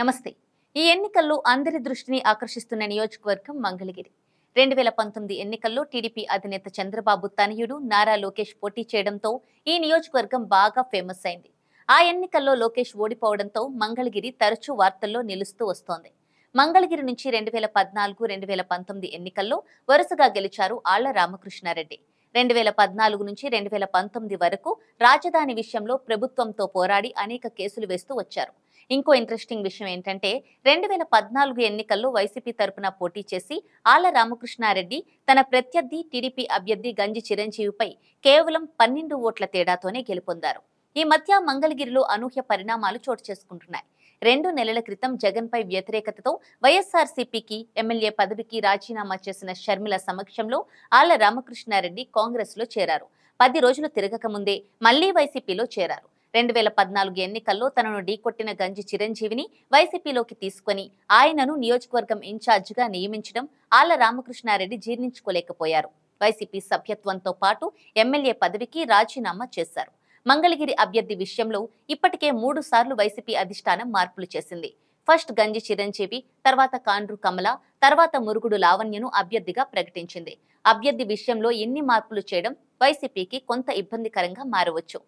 నమస్తే ఈ ఎన్నికల్లో అందరి దృష్టిని ఆకర్షిస్తున్న నియోజకవర్గం మంగళగిరి రెండు వేల పంతొమ్మిది ఎన్నికల్లో టీడీపీ అధినేత చంద్రబాబు తనయుడు నారా లోకేష్ పోటీ చేయడంతో ఈ నియోజకవర్గం బాగా ఫేమస్ అయింది ఆ ఎన్నికల్లో లోకేష్ ఓడిపోవడంతో మంగళగిరి తరచూ వార్తల్లో నిలుస్తూ వస్తోంది మంగళగిరి నుంచి రెండు వేల పద్నాలుగు రెండు వేల పంతొమ్మిది ఎన్నికల్లో వరుసగా గెలిచారు ఆళ్ల రామకృష్ణారెడ్డి రెండు వేల పద్నాలుగు నుంచి రెండు వేల పంతొమ్మిది వరకు రాజధాని విషయంలో ప్రభుత్వంతో పోరాడి అనేక కేసులు వేస్తూ వచ్చారు ఇంకో ఇంట్రెస్టింగ్ విషయం ఏంటంటే రెండు వేల పద్నాలుగు ఎన్నికల్లో వైసీపీ తరపున పోటీ చేసి ఆళ్ల రామకృష్ణారెడ్డి తన ప్రత్యర్థి టీడీపీ అభ్యర్థి గంజి చిరంజీవిపై కేవలం పన్నెండు ఓట్ల తేడాతోనే గెలుపొందారు ఈ మధ్య మంగళగిరిలో అనూహ్య పరిణామాలు చోటు చేసుకుంటున్నాయి రెండు నెలల క్రితం జగన్పై వ్యతిరేకతతో వైఎస్ఆర్సీపీకి ఎమ్మెల్యే పదవికి రాజీనామా చేసిన షర్మిల సమక్షంలో ఆళ్ల రామకృష్ణారెడ్డి కాంగ్రెస్లో చేరారు పది రోజులు తిరగకముందే మళ్లీ వైసీపీలో చేరారు రెండు వేల పద్నాలుగు ఎన్నికల్లో తనను ఢీకొట్టిన గంజి చిరంజీవిని వైసీపీలోకి తీసుకుని ఆయనను నియోజకవర్గం ఇన్ఛార్జిగా నియమించడం ఆళ్ల రామకృష్ణారెడ్డి జీర్ణించుకోలేకపోయారు వైసీపీ సభ్యత్వంతో పాటు ఎమ్మెల్యే పదవికి రాజీనామా చేశారు మంగళగిరి అభ్యర్థి విషయంలో ఇప్పటికే మూడు సార్లు వైసీపీ అధిష్టానం మార్పులు చేసింది ఫస్ట్ గంజి చిరంజీవి తర్వాత కాండ్రు కమల తర్వాత మురుగుడు లావణ్యను అభ్యర్థిగా ప్రకటించింది అభ్యర్థి విషయంలో ఎన్ని మార్పులు చేయడం వైసీపీకి కొంత ఇబ్బందికరంగా మారవచ్చు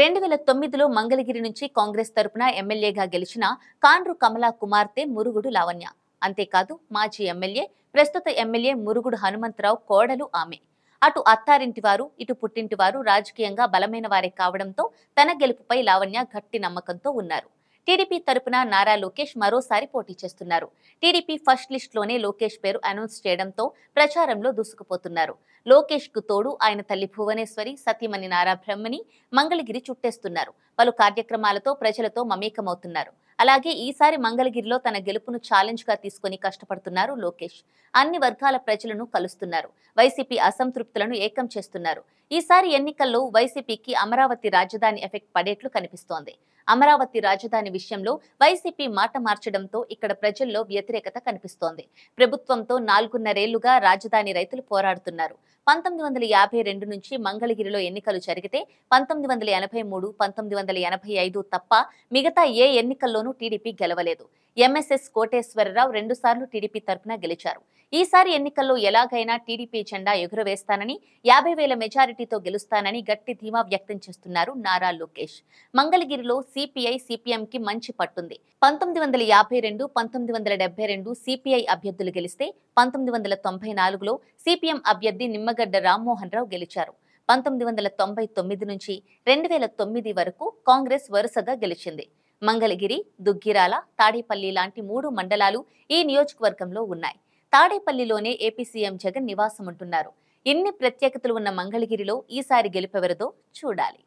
రెండు వేల తొమ్మిదిలో మంగళగిరి నుంచి కాంగ్రెస్ తరపున ఎమ్మెల్యేగా గెలిచిన కాండ్రు కమల కుమార్తె మురుగుడు లావణ్య అంతేకాదు మాజీ ఎమ్మెల్యే ప్రస్తుత ఎమ్మెల్యే మురుగుడు హనుమంతరావు కోడలు ఆమె అటు అత్తారింటి వారు ఇటు పుట్టింటి వారు రాజకీయంగా బలమైన వారే కావడంతో తన గెలుపుపై లావణ్య గట్టి నమ్మకంతో ఉన్నారు టీడీపీ తరపున నారా లోకేష్ మరోసారి పోటీ చేస్తున్నారు టీడీపీ ఫస్ట్ లిస్ట్లోనే లోకేష్ పేరు అనౌన్స్ చేయడంతో ప్రచారంలో దూసుకుపోతున్నారు లోకేష్ కు తోడు ఆయన తల్లి భువనేశ్వరి సతీమణి నారా బ్రహ్మని మంగళగిరి చుట్టేస్తున్నారు పలు కార్యక్రమాలతో ప్రజలతో మమేకమవుతున్నారు అలాగే ఈసారి మంగళగిరిలో తన గెలుపును ఛాలెంజ్ గా తీసుకుని కష్టపడుతున్నారు లోకేష్ అన్ని వర్గాల ప్రజలను కలుస్తున్నారు వైసీపీ అసంతృప్తులను ఏకం చేస్తున్నారు ఈసారి ఎన్నికల్లో వైసీపీకి అమరావతి రాజధాని ఎఫెక్ట్ పడేట్లు కనిపిస్తోంది అమరావతి రాజధాని విషయంలో వైసీపీ మాట మార్చడంతో ఇక్కడ ప్రజల్లో వ్యతిరేకత కనిపిస్తోంది ప్రభుత్వంతో నాలుగున్నరేళ్లుగా రాజధాని రైతులు పోరాడుతున్నారు పంతొమ్మిది వందల యాభై రెండు నుంచి మంగళగిరిలో ఎన్నికలు జరిగితే పంతొమ్మిది వందల ఎనభై మూడు పంతొమ్మిది వందల ఎనభై ఐదు తప్ప మిగతా ఏ ఎన్నికల్లోనూ టీడీపీ గెలవలేదు ఎంఎస్ఎస్ కోటేశ్వరరావు రెండుసార్లు టీడీపీ తరఫున గెలిచారు ఈసారి ఎన్నికల్లో ఎలాగైనా టీడీపీ జెండా ఎగురవేస్తానని యాభై వేల మెజారిటీతో గెలుస్తానని గట్టి ధీమా వ్యక్తం చేస్తున్నారు నారా లోకేష్ మంగళగిరిలో సిపిఐ సిపిఎంకి మంచి పట్టుంది పంతొమ్మిది వందల యాభై రెండు పంతొమ్మిది వందల డెబ్బై రెండు సిపిఐ అభ్యర్థులు గెలిస్తే పంతొమ్మిది వందల తొంభై నాలుగులో సిపిఎం అభ్యర్థి నిమ్మగడ్డ రామ్మోహన్ రావు గెలిచారు పంతొమ్మిది వందల తొంభై తొమ్మిది నుంచి రెండు వేల తొమ్మిది వరకు కాంగ్రెస్ వరుసగా గెలిచింది మంగళగిరి దుగ్గిరాల తాడేపల్లి లాంటి మూడు మండలాలు ఈ నియోజకవర్గంలో ఉన్నాయి తాడేపల్లిలోనే ఏపీ సీఎం జగన్ నివాసం ఉంటున్నారు ఇన్ని ప్రత్యేకతలు ఉన్న మంగళగిరిలో ఈసారి గెలిపెవరదో చూడాలి